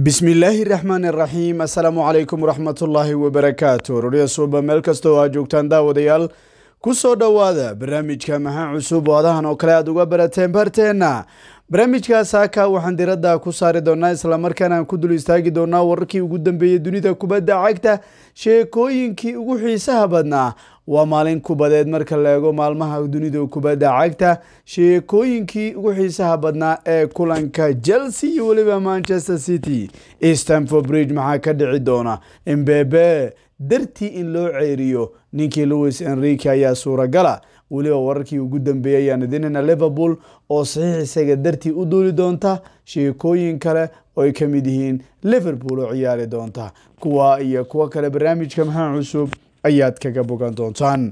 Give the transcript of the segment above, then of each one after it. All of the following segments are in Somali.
bismillaahi raxmaan raxiim assalaamu calaykum waraxmatullaahi wbarakaatu rorya suuba meel kasta oo aa joogtaan daawadayaal ku soo dhowaada barnaamijka maxaa cusub oo adahan oo kale aad uga barateen barteenna barnaamijka saaka waxaan diradda ku saari doonaa islamarkaana aan ku dul istaagi doonaa wararkii ugu dambeeyey dunida kubadda cagta sheekooyinkii ugu xiisaha badnaa waa maalin kubadeed marka la eego maalmaha dunida kubadda cagta sheekooyinkii ugu xiisaha badnaa ee kulanka chelsea iyo weliba manchester city stanford bridge maxaa ka dhici doona imbebe dartii in loo ceeriyo ninkii louis enrique ayaa suuragala weliba wararkii ugu dambeeyey ayaan idinina liverpool oo saxiix isaga dartii u duuli doonta sheekooyin kale ooay ka mid yihiin liverpool oo ciyaari doonta kuwa iyo kuwo kale barnaamijka maxaa cusub ayaad kaga bogan doontaan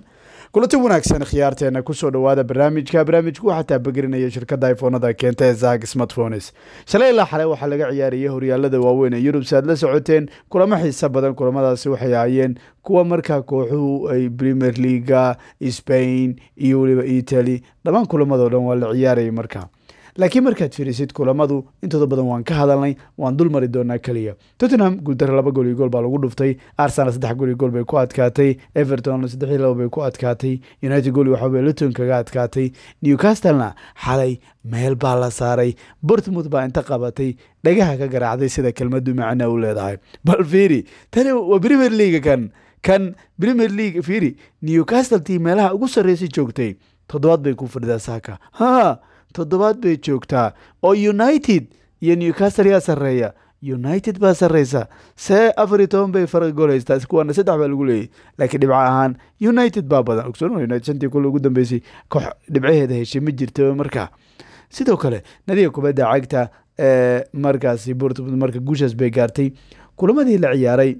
kulanti wanaagsan khiyaarteena kusoo dhowaada barnaamijka barnaamijku waxaa taabagelinaya shirkadda ifoonada keenta zag smartphones shalay ilaa xale waxaa laga ciyaarayay horyaalada waaweyn ee yurub si aad la socoteen kulamo xiisa badan kulamadaasi waxay ahaayeen kuwa markaa kooxuhu ay premier leaga spain iyo weliba italy dhammaan kulamadoo dhan waa la ciyaarayay markaa laakiin markaad fiirisid kulamadu intooda badan waan ka hadalnay waan dul doonaa keliya tottenham guuldaro laba gool iyo gool baa lagu dhuftay arsenal saddex gool iyo gool bay ku adkaatay everton saddex iyo laba bay ku adkaatay united gool iyo waxabay luton kaga adkaatay newcastlena xalay meel baa la saaray bortmouth baa inta qabatay dhagaha ka garaacday sida kelmadu macna u leedahay bal fiiri tani waa premier league kan kan premier league fiiri newcastle tii meelaha ugu sarreysay joogtay toddobaad bay ku fadhidaa saaka ha toddobaad bay joogtaa oo united iyo newcastle yaa sarreeya united baa sarreysa see afar iyo toban bay farqi gooleystaas kuwaana saddex baa lagu leeyay laakiin dhibco ahaan united baa badan ogsoon united shantii kulle ugu dambeysay koox dhibcaheeda heshay ma jirto markaa sidoo kale nadiga kubadda cagta ee markaasi bortmod marka guushaas bay gaartay kulamadii la ciyaaray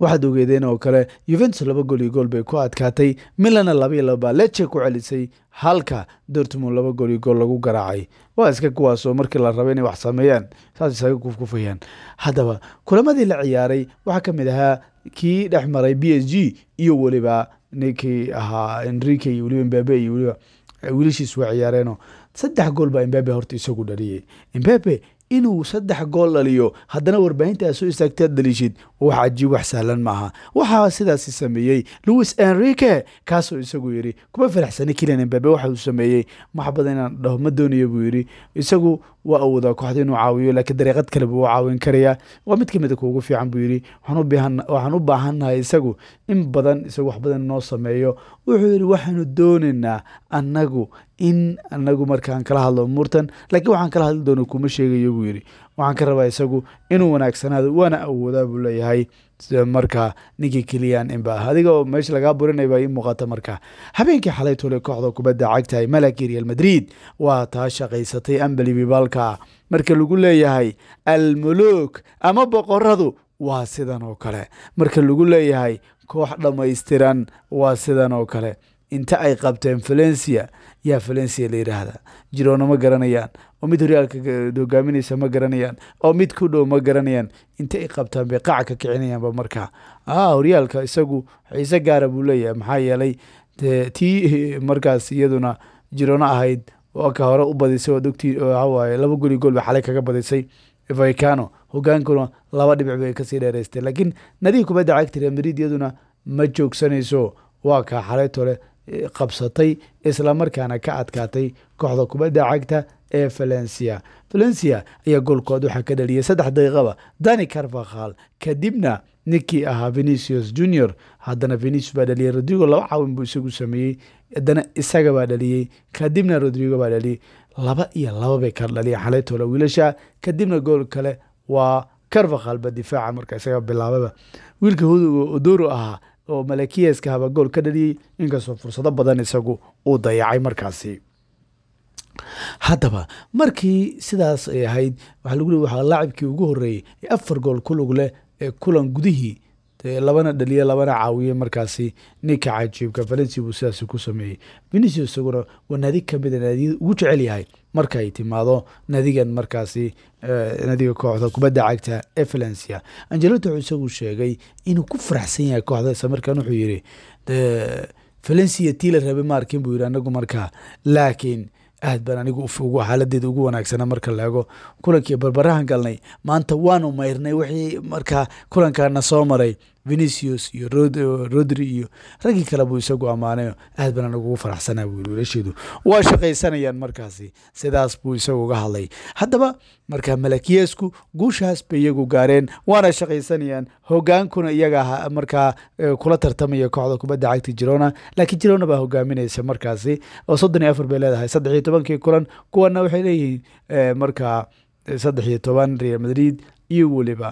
waxaad ogeedeen oo kale yuventus laba gool iyo gool bay ku adkaatay milana labaiyo lababaa leje ku celisay halka dortmund laba gool iyo gool lagu garaacay waa iska kuwaasoo markii la raba inay wax sameeyaan saas isaga kufkufayaan haddaba kulamadii la ciyaaray waxaa ka mid ahaa kii dhex maray b s g iyo weliba ninkii ahaa enrique iyo weliba mbabe iyo weliba wiilashiis way ciyaareenoo saddex gool baa imbabe horta isagu dhaliyay imbabe inuu saddex gool dhaliyo haddana warbaahinta istaagtaad dhaliishid wax cajiib wax sahlan maaha waxaa sidaasi sameeyey louis enrique kaasoo isagu yidhi kuma faraxsani kilian embabe waxa uu sameeyey wax badan inaan dhaho ma doonayo buu yidhi isagu waa awoodaa kooxda inuu caawiyo laakiin dariiqad kale buu u caawin karayaa waa mid ka mida ah kuugu fiican buu yidhi waxaan u baahannahay isagu in badan isagu wax badan inoo sameeyo wuxuu yidhi waxaanu doonaynaa annagu in annagu markaan kala hadlo umuurtan laakiin waxaan kala hadli doona kuma sheegayo buu yidhi waxaan ka rabaa isagu inuu wanaagsanaado waana awoodaa buu leeyahay markaa ninkii keliyaan inba adiga oo meesha lagaa burinay baa ii muuqata markaa habeenkii xalay tole kooxda kubadda cagta ee malaki real madrid waa taa shaqaysatay ambalibibalka marka lagu leeyahay almuluk ama boqoradu waa sidan oo kale marka lagu leeyahay koox dhammaystiran waa sidan oo kale inta ay qabteen valencia yaa valencia la yidhaahdaa jiroona ma garanayaan oo mid horyaalka hogaaminaysa ma garanayaan oo mid ku dhow ma garanayaan inta ay qabtaan bay qaca ka kicinayaanba markaa a ah, horyaalka isagu xiise gaara buu leeyahay maxaa yeelay de tii markaas iyaduna jiroono ahayd oo ka hore u badisay waad ogtii waxawaaye laba goli gool bay xalay kaga badisay vicano hogaankuna laba dhibic bay kasii dheeraysteen laakiin nadihi kubadda cagta real madrid iyaduna ma joogsanayso waa kaa xalaytole qabsatay islamarkaana ka adkaatay kooxda kubadda cagta ee valencia valencia ayaa goolkood waxaa ka dhaliyay saddex daqiiqaba dani carvakhal kadibna ninkii ahaa venicius junior haddana venicius baa dhaliyay rodrigo laba caawin buu isagu sameeyey haddana isaga baa dhaliyey kadibna rodrigo baa dhaliyay laba iyo laba bay ka dhaliyeen xalay wiilasha kadibna gool kale waa carvakhal ba difaaca marka isaga bilaababa wiilka huduga odoro ahaa oo malakiyeska habagool ka dhaliyey inkastoo fursado badan isagu uu dayacay markaasi haddaba markii sidaas ay ahayd waxaa lagu leey waxaa laacibkii ugu horreeyey ee afar gool ku lug leh ee kulan gudihii labana dhaliya labana caawiye markaasi ninka cajiibka valenci buu sidaas ku sameeyey venicio isaguna waa nadig kamida ah, naadiyada ugu jecel yahay marka ay timaado nadigan markaasi nadiga kooxda kubadda cagta ee valencia angeloto wuxuu isagu sheegay inuu ku faraxsan yahay kooxda islamarkaan wuxuu yiri valencia tii la rabay ma arkin buu yiri anagu markaa laakiin aad baan anigu xaaladeeda ugu wanaagsana marka laego kulankii barbarahan galnay maanta waanu mayrnay wixii markaa kulankaana soo maray venicius iyo rodri iyo raggii kale buu isagu ammaanayo aad bana nagugu faraxsanaa wuli wiilasheedu waa shaqaysanayaan markaasi sidaas buu isagu uga hadlay haddaba markaa malakiyesku guushaas bay iyagu gaareen waana shaqaysanayaan hogaankuna iyaga markaa kula tartamaya kooxda kubadda cagta jirona laakiin jirona baa hogaaminaysa markaasi oo soddon iyo afar bay leedahay saddex iyo tobankii kulan kuwana waxay leeyihiin markaa saddex iyo toban real madrid iyo weliba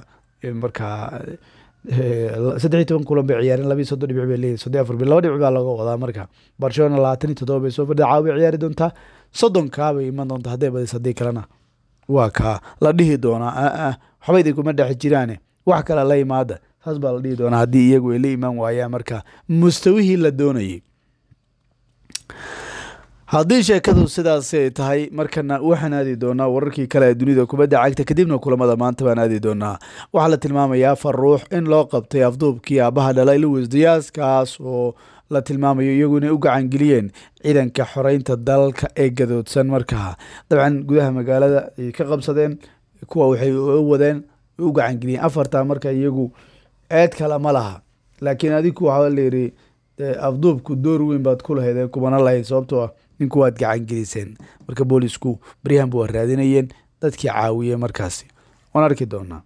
markaa saddexiy toban kulan bay ciyaareen labiiy soddon dhibic bay leeyihin soddon afar bi laba dhibic baa laga wadaa marka barcelona labaataniyo toddoba bay soo farda caawa bay ciyaari doontaa soddonkaa bay iman doontaa hadday badis haddii kalena waa kaa la dhihi doonaa ah, ah, waxbaydii kuma dhex jiraane wax kale la imaada saas baa la dhihi doonaa haddii iyagu ay la imaan waayaan marka mustawihii la doonayay haddii sheekadu sidaas ay tahay markana waxaan aadi doonaa wararkii kale ee dunida kubadda cagta kadibna kulamada maanta baan aadi doonaa waxaa la tilmaamayaa afar in loo qabtay afduubkii aabaha dhalay lowis diyaas kaas oo la tilmaamayo iyagu inay u gacangeliyeen ciidanka xoreynta dalka ee gadoodsan markaa dabcan gudaha magaalada ay ka qabsadeen kuwa waxay wadeen u gacangeliyeen afartaa marka iyagu ceed kale ma laha laakiin adiku waxaa la yidhi afduubku door weyn baad ku lahaydeen kubana lahayd sababtoo ah nin kuwaad gacan geliseen marka boolisku baryahan buu raadinayeen dadkii caawiye markaasi waan arki doonaa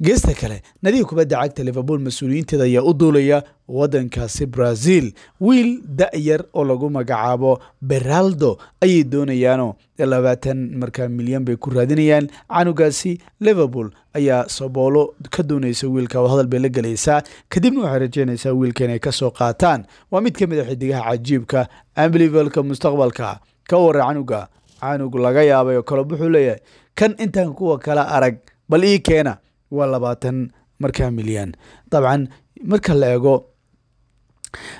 geesta kale nadiga kubadda cagta liverpool mas-uuliyiinteeda ayaa u duulaya wadankaasi brazil wiil da-yar oo lagu magacaabo beraldo ayay doonayaano labaatan markaa milyan bay ku raadinayaan canugaasi liverpool ayaa saboolo ka doonaysa wiilka oo hadal bay la gelaysaa kadibna waxay rajeynaysaa wiilka inay kasoo qaataan waa mid ka mid a ah xidigaha cajiibka amlivelka mustaqbalka ka wara canuga canug laga yaabay oo kale wuxuu leeyahay kan intaan kuwa kala arag bal ii keena waa labaatan markaa milyan dabcan marka la eego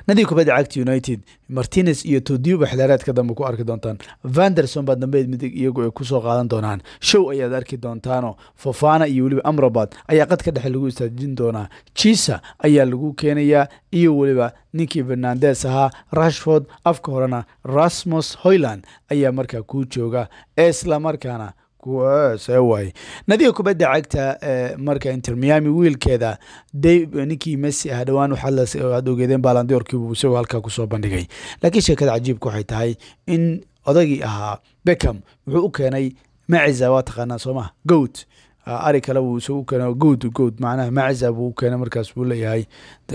nadi kubadda cagta united martinez iyo todiuba xilaareedka dambe ku arki doontaan vanderson baa dambeed midig iyagu ay kusoo qaadan doonaan show ayaad arki doontaanoo fofana iyo weliba amrabad ayaa qadka dhexe lagu istaajin doonaa jisa ayaa lagu keenayaa iyo weliba ninkii fernandes ahaa rashford afka horena rasmus hoyland ayaa markaa kuu jooga isla markaana Ah, waay nadiga kubadda cagta eh, marka inter miami wiilkeeda eh, ninkii messi ah dhowaan waxaad ogeedeen baalandoorkiibu isagoo halkaa kusoo bandhigay laakiin sheekada cajiibka waxay tahay in odagii ahaa beckham wuxuu u keenay maciza waa taqaanaa soomaa goat ah, ari kale wuu isagu keena good good macnaha maciza buu u keenay markaas wuu leeyahay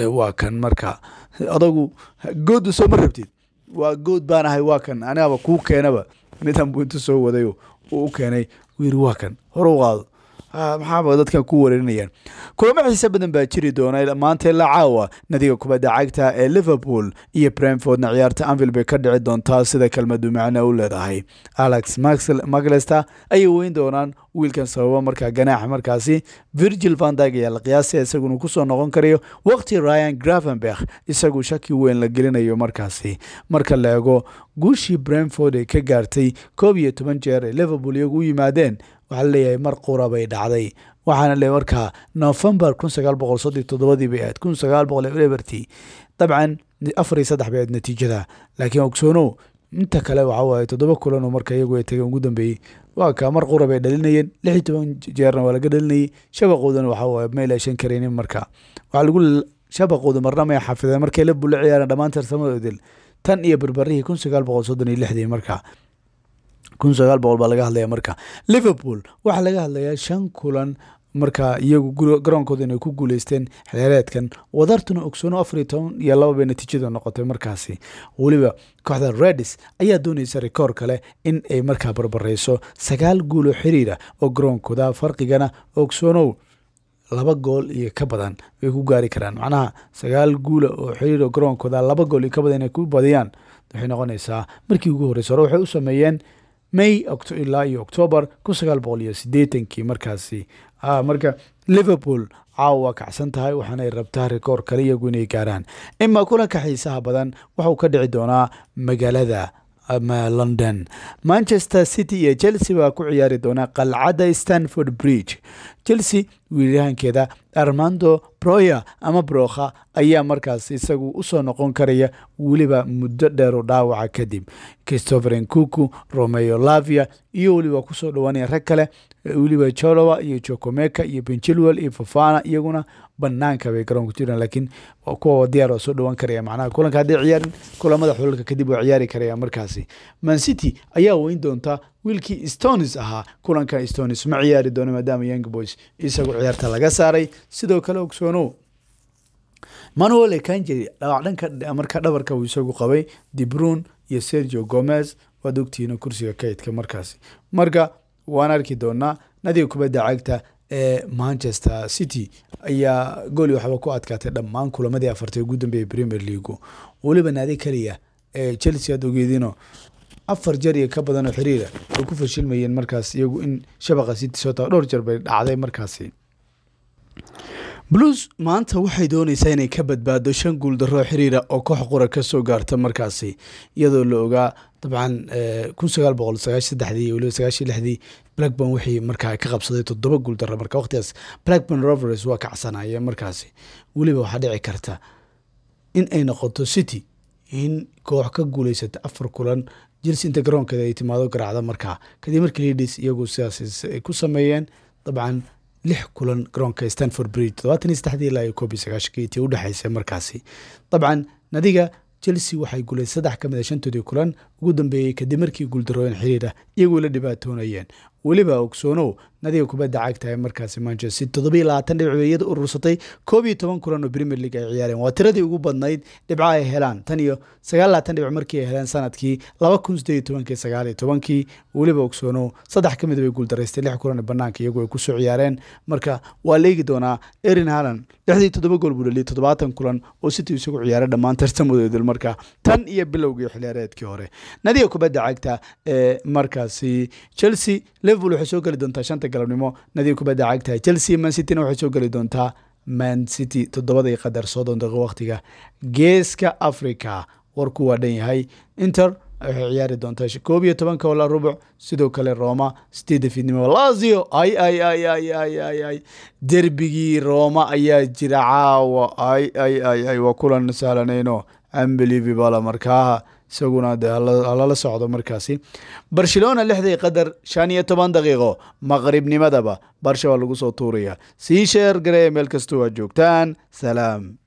waa kan marka odagu goodu soo ma rabtid waa good baan ahay waa kan anigaba kuu keenaba midan buu intu soo wadayo uu u keenay wiiri waa kan hor u qaado Ah, maxaaba dadka ku warinayaan kulamo xiise badan baa jiri doona maanta ilaa caawa nadiga kubadda cagta ee liverpool iyo bremfordna ciyaarta anvil bay ka dhici doontaa sida kelmadu macno u leedahay alex maclester ayay weyn doonaan wiilkan sababa markaa ganaaxa markaasi virgil vandag ayaa la qiyaasaya isaguna kusoo noqon karayo waqti ryan gravenberg isagu shaki weyn la gelinayo markaasi marka la eego guushii bremford ay ka gaartay koob iyo toban jeer ee liverpool iyagu u yimaadeen waxaa laleeyahay mar qura bay dhacday waxaana le markaa novembar kun ahayd kun dabcan afar iyo saddex bay ahayd natiijada laakiin ogsoono inta kale waxa waaye toddoba kulan oo marka iyagu ay tageen ugu dambeeyey waa mar qura bay dhalinayeen lix iyo toban jeerna waa laga dhalinayay shabaqoodana waxa waaye meel aysan karaynin marka waxaa lagu shabaqooda marna may xafideen markay la bulla ciyaareen dhammaan tartamadoodil tan iyo barbarihii kun sagaal boqol soddon iyo lixdii marka kun sagaal boqol baa laga hadlaya marka liverpool waxaa laga hadlayaa shan kulan marka iyagu garoonkooda inay ku guuleysteen xeereedkan wadartuna ogsoon afariy toban iyo laba bay natiijada noqotay markaasi weliba kooxda redis ayaa doonaysa rikoor kale in ay markaa barbareyso sagaal guuloo xiriira oo garoonkooda farqigana ogsoonow laba gool iyo ka badan way ku gaari karaan macnaha sagaal guula oo xiriiro garoonkooda laba gool iyo ka badan inay ku badiyaan waxay noqonaysaa markii ugu horreysa hore waxay u sameeyeen may ilaa iyo octoobar kun sagaal boqol iyo siddeetankii markaasi ah, marka liverpool caawa kacsan tahay waxaanay rabtaa rekoor kale iyagu inay gaaraan imaa kulanka xiisaha badan wuxuu ka dhici doonaa magaalada london manchester city iyo chelsea baa ku ciyaari doonaa qalcadda stanford bridge chelsea weeraryahankeeda armando broyer ama brookha ayaa markaas isagu usoo noqon karaya weliba muddo dheeru dhaawaca kadib christopher enkuku romeo lavia iyo weliba kusoo dhowaanaya rag kale weliba jolowa iyo jokomeka iyo benjilwel iyo fofana iyaguna banaanka bay garoonku jiraan laakiin kuwa diyaar soo dhowaan karaya macnaha kulanka hadday ciyaarin kulamada xulalka kadib waa ciyaari karaya markaasi mancity ayaa weyn doonta wiilkii stonis ahaa kulanka stonis ma ciyaari doono maadaama young boys isagu ciyaarta laga saaray sidoo kale ogsoonow manuel kanjeri dhawac marka dhabarka uu isagu qabay dibruun iyo sergio gomez waad ogtihiina kursiga kaydka markaasi marka waan arki doonaa nadiga kubadda cagta ee manchester city ayaa gooli waxba ku adkaatay dhammaan kulamadii afarta ugu dambeeye premier leagu weliba naadi kaliya ee chelsea aad ogeedino afar jar iyo ka badanoo xiriira ay ku fashilmayeen markaas iyagu in shabaqa sii soo tago dhowr jar bay dhacday markaasi blues maanta waxay doonaysaa inay ka badbaado shan guuldarro xiriira oo koox qura ka gaarta markaasi iyadoo la ogaa dabcan eh, kunsagaalboqolsagaashisaddexdii blackburn wixii markaa ka qabsaday toddoba guuldarro marka waqtigaas blackburn rovers waa kacsanaya markaasi weliba waxaa dhici karta in ay noqoto city in koox ka guulaysata afar kulan jels inta garoonkeeda ay timaado garaacda markaa kadib markii lidis iyagu sidaas ay eh, ku sameeyeen dabcan lix kulan garoonka stanford bridge todobaatan iyo saddexdii ilaa iyo koob iyo sagaashankii intii u dhexeysay markaasi dabcan nadiga chelsea waxay guuleysay saddex ka mid ah shantoodii kulan ugu dambeeyey kadib markii guuldarooyin xiriir ah iyagoo la dhibaatoonayeen weliba ogsoonow nadiga kubadda cagta ee markaasi manchester toddobiyo labaatan dhibcba iyada urursatay koob iyo toban kulan oo premier league ay ciyaareen waa tiradii ugu badnayd dhibca ay helaan tan iyo sagaal dhibc markii ay heleen sanadkii laba kun sideed tobankii sagaal tobankii weliba ogsoonow saddex ka mid ah bay guuldaraystay lix kulan ee banaanka iyagoo ay kusoo ciyaareen marka waa la doonaa erin halan lixdii toddoba gool buu dhaliya toddobaatan kulan oo city isagu ciyaaray dhammaan tartamadooda marka tan iyo bilowgii xiliyaareedkii hore nadiga kubadda cagta ee markaasi chelsea liverpool waxay soo geli doontaa shanta galabnimo nadiga kubadda cagta chelsea mancityna waxay soo geli doontaa mancity toddobaday qadar soo doondaqa wakhtiga geeska africa warku waa dhan yahay inter waxay ciyaari doontaa koob iyo tobanka walaa rubuc sidoo kale roma sideed fiidnimo lazio ay ay ay ay ay ay ay derbigii roma ayaa jira caawa ay ay ay ay waa kulan sahlanayno ambelivibala markaa isaguna de halala socdo markaasi barcelona lixdii qadar shan iyo toban daqiiqo maqribnimadaba barsha waa lagu soo tuuraya sii sheer garee meel kastoo aad joogtaan salaam